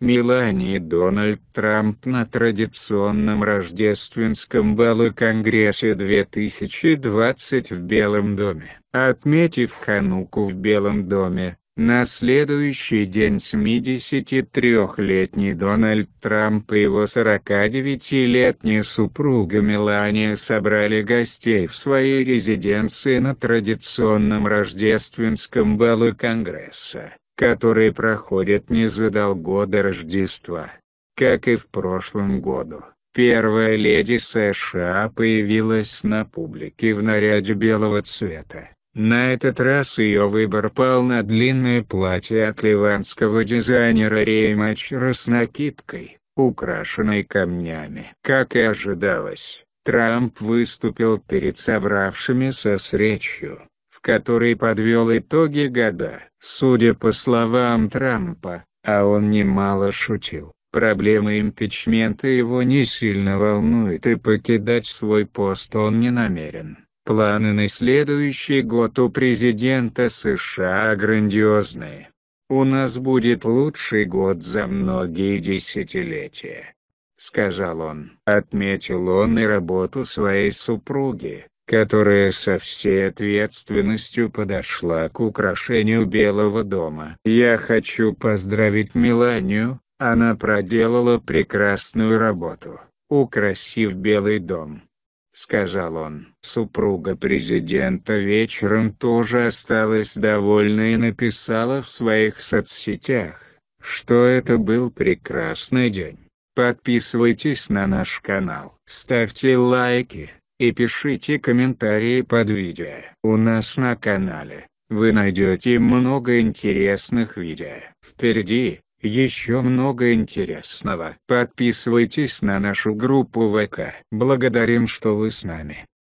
Мелания Дональд Трамп на традиционном рождественском балу Конгресса 2020 в Белом доме. Отметив Хануку в Белом доме, на следующий день 73-летний Дональд Трамп и его 49-летняя супруга Мелания собрали гостей в своей резиденции на традиционном рождественском балу Конгресса которые проходят незадолго до Рождества. Как и в прошлом году, первая леди США появилась на публике в наряде белого цвета. На этот раз ее выбор пал на длинное платье от ливанского дизайнера Реймачера с накидкой, украшенной камнями. Как и ожидалось, Трамп выступил перед собравшимися с речью, в которой подвел итоги года. Судя по словам Трампа, а он немало шутил, проблемы импичмента его не сильно волнует и покидать свой пост он не намерен. Планы на следующий год у президента США грандиозные. «У нас будет лучший год за многие десятилетия», — сказал он. Отметил он и работу своей супруги, которая со всей ответственностью подошла к украшению Белого дома. Я хочу поздравить Меланию, она проделала прекрасную работу, украсив Белый дом. — сказал он. Супруга президента вечером тоже осталась довольна и написала в своих соцсетях, что это был прекрасный день. Подписывайтесь на наш канал, ставьте лайки, и пишите комментарии под видео. У нас на канале, вы найдете много интересных видео. Впереди, еще много интересного. Подписывайтесь на нашу группу ВК. Благодарим что вы с нами.